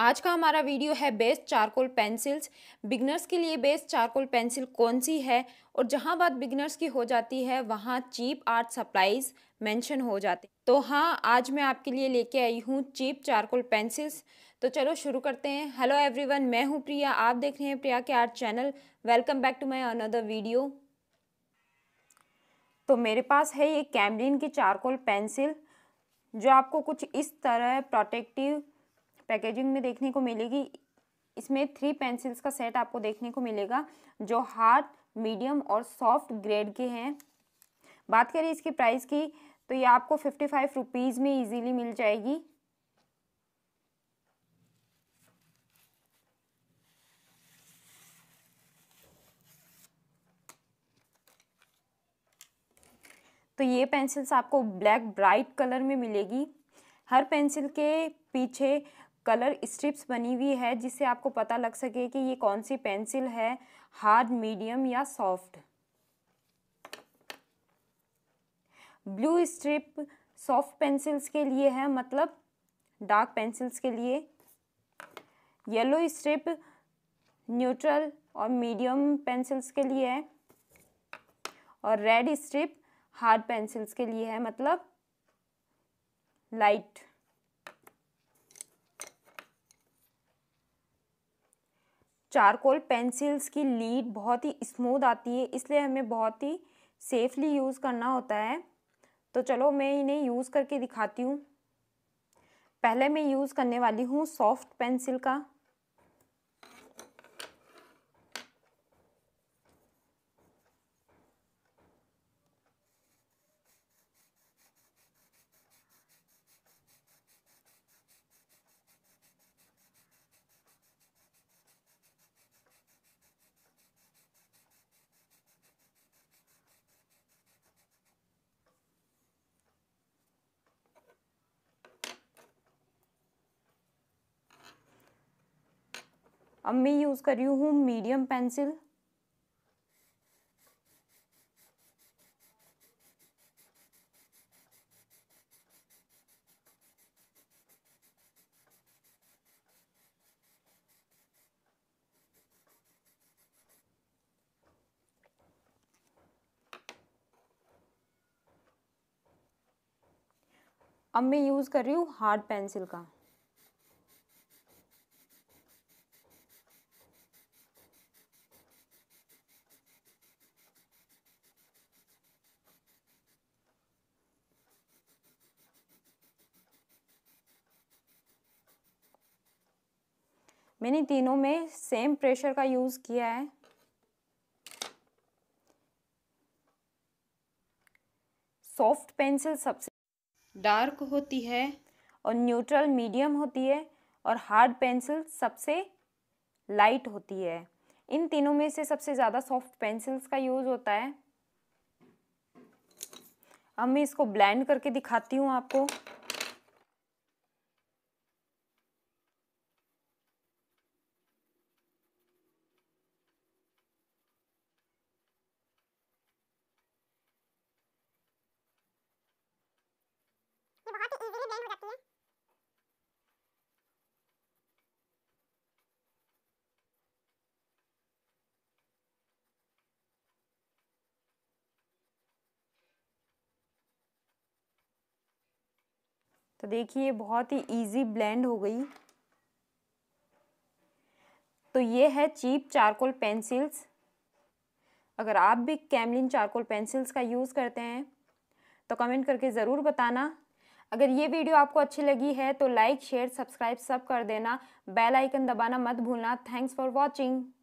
आज का हमारा वीडियो है बेस्ट चारकोल पेंसिल्स बिगनर्स के लिए बेस्ट चारकोल पेंसिल कौन सी है और जहाँ बात बिगनर्स की हो जाती है वहाँ चीप आर्ट सप्लाईज मेंशन हो जाते तो हाँ आज मैं आपके लिए लेके आई हूँ चीप चारकोल पेंसिल्स तो चलो शुरू करते हैं हेलो एवरीवन मैं हूँ प्रिया आप देख रहे हैं प्रिया के art channel welcome back to my another video तो मेरे पास है ये कैमलिन की चारकोल पेंसिल जो आपको कुछ इस तरह प्रोटेक्टिव पैकेजिंग में देखने को मिलेगी इसमें थ्री पेंसिल्स का सेट आपको देखने को मिलेगा जो हार्ड मीडियम और सॉफ्ट ग्रेड के हैं बात करें इसकी प्राइस की तो ये आपको फिफ्टी फाइव रुपीज़ में इजीली मिल जाएगी तो ये पेंसिल्स आपको ब्लैक ब्राइट कलर में मिलेगी हर पेंसिल के पीछे कलर स्ट्रिप्स बनी हुई है जिससे आपको पता लग सके कि ये कौन सी पेंसिल है हार्ड मीडियम या soft blue strip soft pencils के लिए है मतलब डार्क पेंसिल्स के लिए येलो स्ट्रिप न्यूट्रल और मीडियम पेंसिल्स के लिए है और रेड स्ट्रिप हार्ड पेंसिल्स के लिए है मतलब लाइट चारकोल पेंसिल्स की लीड बहुत ही स्मूद आती है इसलिए हमें बहुत ही सेफली यूज़ करना होता है तो चलो मैं इन्हें यूज़ करके दिखाती हूँ पहले मैं यूज़ करने वाली हूँ सॉफ्ट पेंसिल का अब मैं यूज़ कर रही हूँ मीडियम पेंसिल अब मैं यूज़ कर रही हूँ हार्ड पेंसिल का मैंने तीनों में सेम प्रेशर का यूज़ किया है सॉफ्ट पेंसिल सबसे डार्क होती है और न्यूट्रल मीडियम होती है और हार्ड पेंसिल सबसे लाइट होती है इन तीनों में से सबसे ज़्यादा सॉफ्ट पेंसिल्स का यूज़ होता है अब मैं इसको ब्लेंड करके दिखाती हूँ आपको तो देखिए बहुत ही इजी ब्लेंड हो गई तो ये है चीप चारकोल पेंसिल्स अगर आप भी कैमलिन चारकोल पेंसिल्स का यूज़ करते हैं तो कमेंट करके ज़रूर बताना अगर ये वीडियो आपको अच्छी लगी है तो लाइक शेयर सब्सक्राइब सब कर देना बेल आइकन दबाना मत भूलना थैंक्स फॉर वॉचिंग